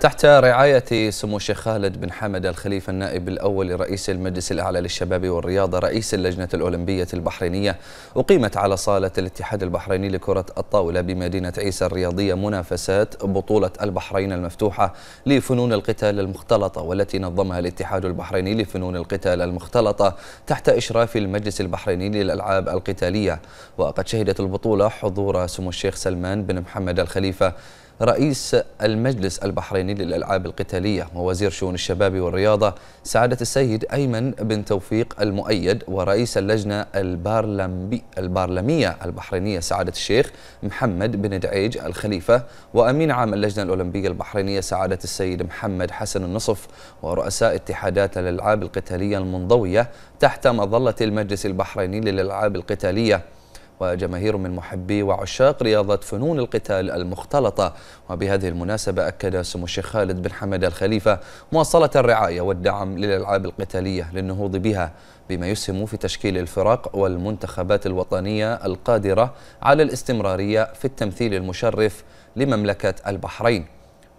تحت رعاية سمو الشيخ خالد بن حمد الخليفة النائب الأول لرئيس المجلس الأعلى للشباب والرياضة رئيس اللجنة الأولمبية البحرينية أقيمت على صالة الاتحاد البحريني لكرة الطاولة بمدينة عيسى الرياضية منافسات بطولة البحرين المفتوحة لفنون القتال المختلطة والتي نظمها الاتحاد البحريني لفنون القتال المختلطة تحت إشراف المجلس البحريني للألعاب القتالية وقد شهدت البطولة حضور سمو الشيخ سلمان بن محمد الخليفة رئيس المجلس البحريني للألعاب القتالية ووزير شؤون الشباب والرياضة سعادة السيد أيمن بن توفيق المؤيد ورئيس اللجنة البارلمبي البارلمية البحرينية سعادة الشيخ محمد بن دعيج الخليفة وأمين عام اللجنة الأولمبية البحرينية سعادة السيد محمد حسن النصف ورؤساء اتحادات الألعاب القتالية المنضوية تحت مظلة المجلس البحريني للألعاب القتالية وجماهير من محبي وعشاق رياضة فنون القتال المختلطة وبهذه المناسبة أكد سمو الشيخ خالد بن حمد الخليفة مواصلة الرعاية والدعم للألعاب القتالية للنهوض بها بما يسهم في تشكيل الفرق والمنتخبات الوطنية القادرة على الاستمرارية في التمثيل المشرف لمملكة البحرين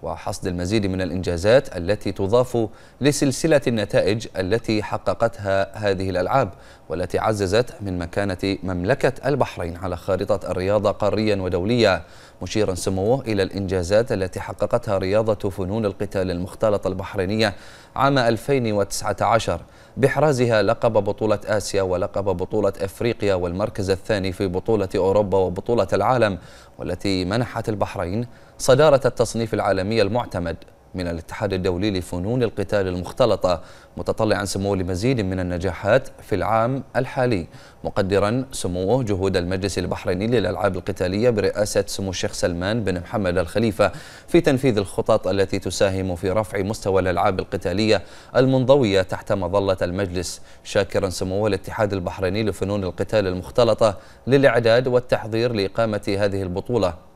وحصد المزيد من الإنجازات التي تضاف لسلسلة النتائج التي حققتها هذه الألعاب والتي عززت من مكانة مملكة البحرين على خارطة الرياضة قاريا ودوليا مشيرا سموه إلى الإنجازات التي حققتها رياضة فنون القتال المختلطة البحرينية عام 2019 بإحرازها لقب بطولة آسيا ولقب بطولة أفريقيا والمركز الثاني في بطولة أوروبا وبطولة العالم والتي منحت البحرين صدارة التصنيف العالمي العلمية المعتمد من الاتحاد الدولي لفنون القتال المختلطة متطلعا سموه لمزيد من النجاحات في العام الحالي مقدرا سموه جهود المجلس البحريني للألعاب القتالية برئاسة سمو الشيخ سلمان بن محمد الخليفة في تنفيذ الخطط التي تساهم في رفع مستوى الألعاب القتالية المنضوية تحت مظلة المجلس شاكرا سموه الاتحاد البحريني لفنون القتال المختلطة للإعداد والتحضير لإقامة هذه البطولة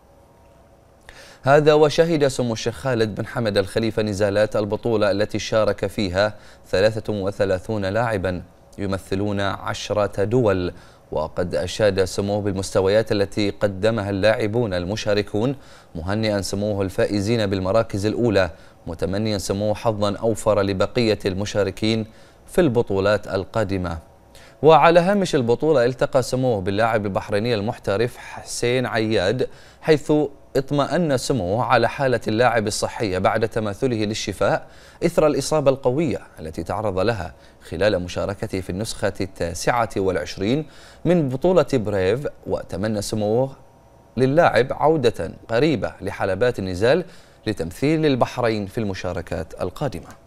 هذا وشهد سمو الشيخ خالد بن حمد الخليفة نزالات البطولة التي شارك فيها 33 لاعبا يمثلون عشرة دول وقد أشاد سموه بالمستويات التي قدمها اللاعبون المشاركون مهنئا سموه الفائزين بالمراكز الأولى متمنيا سموه حظا أوفر لبقية المشاركين في البطولات القادمة وعلى هامش البطولة التقى سموه باللاعب البحريني المحترف حسين عياد حيث اطمأن سموه على حالة اللاعب الصحية بعد تماثله للشفاء إثر الإصابة القوية التي تعرض لها خلال مشاركته في النسخة التاسعة والعشرين من بطولة بريف وتمنى سموه للاعب عودة قريبة لحلبات النزال لتمثيل البحرين في المشاركات القادمة